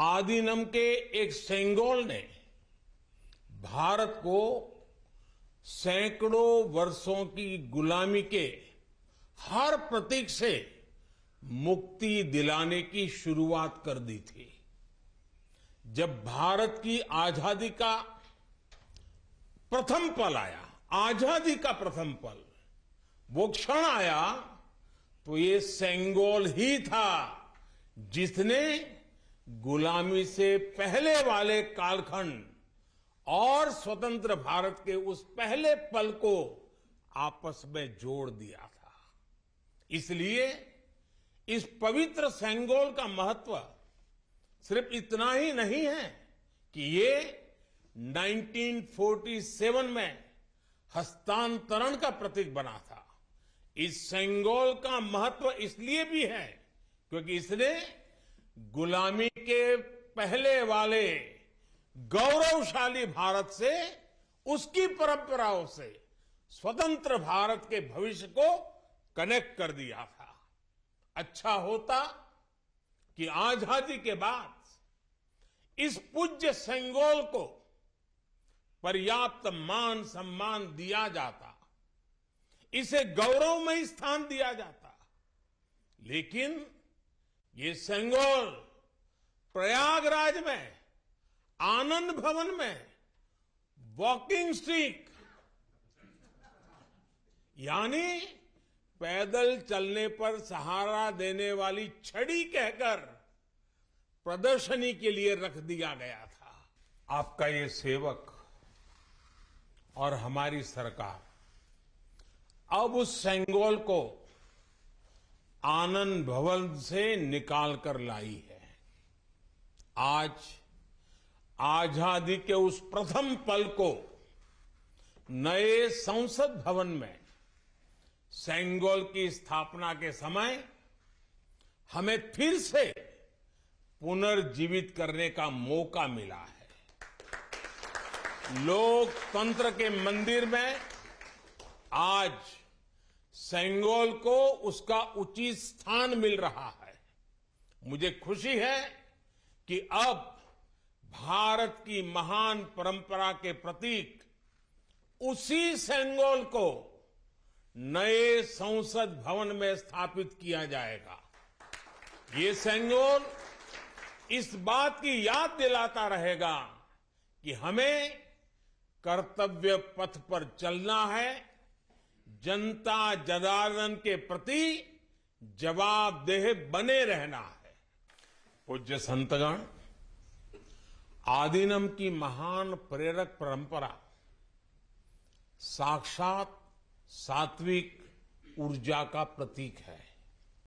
आदिनम के एक सेंगोल ने भारत को सैकड़ों वर्षों की गुलामी के हर प्रतीक से मुक्ति दिलाने की शुरुआत कर दी थी जब भारत की आजादी का प्रथम पल आया आजादी का प्रथम पल वो क्षण आया तो ये सेंगोल ही था जिसने गुलामी से पहले वाले कालखंड और स्वतंत्र भारत के उस पहले पल को आपस में जोड़ दिया था इसलिए इस पवित्र सेंगोल का महत्व सिर्फ इतना ही नहीं है कि ये 1947 में हस्तांतरण का प्रतीक बना था इस सेंगोल का महत्व इसलिए भी है क्योंकि इसने गुलामी के पहले वाले गौरवशाली भारत से उसकी परंपराओं से स्वतंत्र भारत के भविष्य को कनेक्ट कर दिया था अच्छा होता कि आजादी के बाद इस पूज्य संगोल को पर्याप्त मान सम्मान दिया जाता इसे गौरव में स्थान दिया जाता लेकिन ये सेंगोल प्रयागराज में आनंद भवन में वॉकिंग स्टिक यानी पैदल चलने पर सहारा देने वाली छड़ी कहकर प्रदर्शनी के लिए रख दिया गया था आपका ये सेवक और हमारी सरकार अब उस सेंगोल को आनंद भवन से निकाल कर लाई है आज आजादी के उस प्रथम पल को नए संसद भवन में सेंगोल की स्थापना के समय हमें फिर से पुनर्जीवित करने का मौका मिला है लोकतंत्र के मंदिर में आज सेंगोल को उसका उचित स्थान मिल रहा है मुझे खुशी है कि अब भारत की महान परंपरा के प्रतीक उसी सेंगोल को नए संसद भवन में स्थापित किया जाएगा ये सेंगोल इस बात की याद दिलाता रहेगा कि हमें कर्तव्य पथ पर चलना है जनता जनार्दन के प्रति जवाबदेह बने रहना है पूज्य संतगण आदिनम की महान प्रेरक परंपरा साक्षात सात्विक ऊर्जा का प्रतीक है